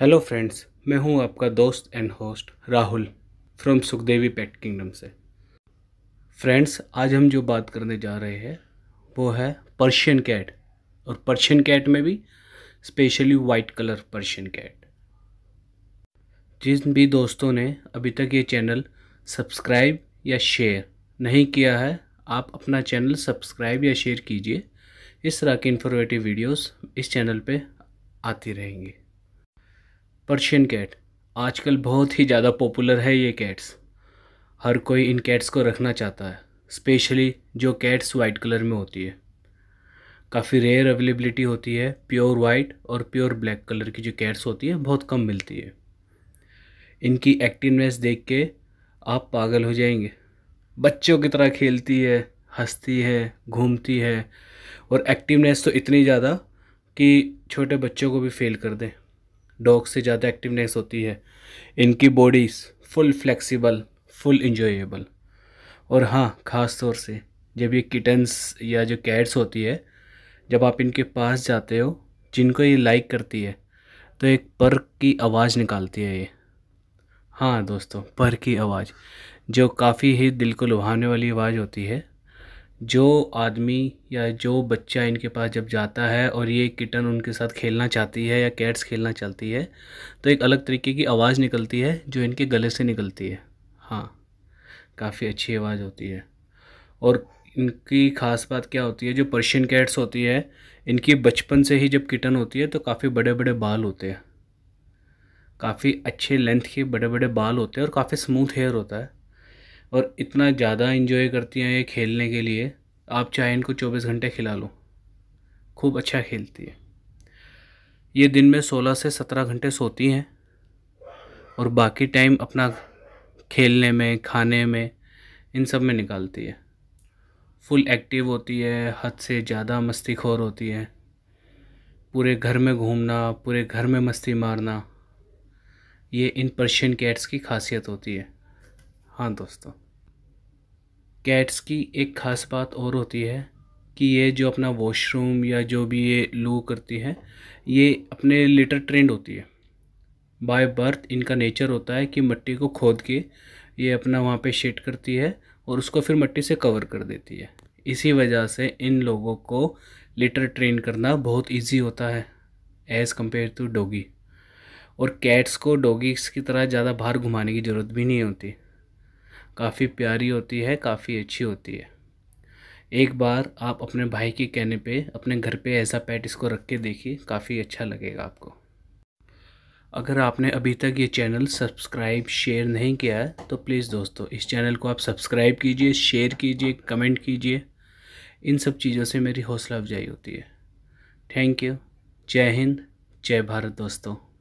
hello friends मैं हूं आपका दोस्त and host Rahul from Sukhdevi pet kingdom से फ्रेंड्स आज हम जो बात करने जा रहे हैं वो है पर्शियन कैट और पर्शियन कैट में भी specially white colour Persian cat जिन भी दोस्तों ने अभी तक ये चैनल सब्सक्राइब या शेयर नहीं किया है आप अपना चैनल सब्सक्राइब या शेयर कीजिए इस तरह की इन्फॉर्मेटिव वीडियोस इस चैनल पे आती रहेंगी पर्शियन कैट आजकल बहुत ही ज़्यादा पॉपुलर है ये कैट्स हर कोई इन कैट्स को रखना चाहता है स्पेशली जो कैट्स वाइट कलर में होती है काफ़ी रेयर अवेलेबिलिटी होती है प्योर वाइट और प्योर ब्लैक कलर की जो कैट्स होती है बहुत कम मिलती है इनकी एक्टिवनेस देख के आप पागल हो जाएंगे बच्चों की तरह खेलती है हंसती है घूमती है और एक्टिवनेस तो इतनी ज़्यादा कि छोटे बच्चों को भी फेल कर दें डॉग से ज़्यादा एक्टिवनेस होती है इनकी bodies full flexible full enjoyable और हाँ ख़ास तौर से जब ये किटन्स या जो कैट्स होती है जब आप इनके पास जाते हो जिनको ये लाइक करती है तो एक पर की आवाज़ निकालती है ये हाँ दोस्तों पर की आवाज़ जो काफ़ी ही दिल को लुभाने वाली आवाज़ होती है जो आदमी या जो बच्चा इनके पास जब जाता है और ये किटन उनके साथ खेलना चाहती है या कैट्स खेलना चाहती है तो एक अलग तरीके की आवाज़ निकलती है जो इनके गले से निकलती है हाँ काफ़ी अच्छी आवाज़ होती है और इनकी खास बात क्या होती है जो पर्शियन कैट्स होती है इनकी बचपन से ही जब किटन होती है तो काफ़ी बड़े बड़े बाल होते हैं काफ़ी अच्छे लेंथ के बड़े बड़े बाल होते हैं और काफ़ी स्मूथ हेयर होता है और इतना ज़्यादा इन्जॉय करती हैं ये खेलने के लिए आप चाहे इनको चौबीस घंटे खिला लो खूब अच्छा खेलती है ये दिन में सोलह से सत्रह घंटे सोती हैं और बाकी टाइम अपना खेलने में खाने में इन सब में निकालती है फुल एक्टिव होती है हद से ज़्यादा मस्ती खोर होती है पूरे घर में घूमना पूरे घर में मस्ती मारना ये इन पर्शियन कैट्स की खासियत होती है हाँ दोस्तों कैट्स की एक ख़ास बात और होती है कि ये जो अपना वॉशरूम या जो भी ये लू करती है ये अपने लिटर ट्रेंड होती है बाय बर्थ इनका नेचर होता है कि मिट्टी को खोद के ये अपना वहाँ पे शेड करती है और उसको फिर मिट्टी से कवर कर देती है इसी वजह से इन लोगों को लिटर ट्रेन करना बहुत इजी होता है एज़ कम्पेयर टू डोगी और कैट्स को डोगीस की तरह ज़्यादा बाहर घुमाने की ज़रूरत भी नहीं होती काफ़ी प्यारी होती है काफ़ी अच्छी होती है एक बार आप अपने भाई के कहने पे अपने घर पे ऐसा पेट इसको रख के देखिए काफ़ी अच्छा लगेगा आपको अगर आपने अभी तक ये चैनल सब्सक्राइब शेयर नहीं किया है तो प्लीज़ दोस्तों इस चैनल को आप सब्सक्राइब कीजिए शेयर कीजिए कमेंट कीजिए इन सब चीज़ों से मेरी हौसला अफजाई होती है थैंक यू जय हिंद जय भारत दोस्तों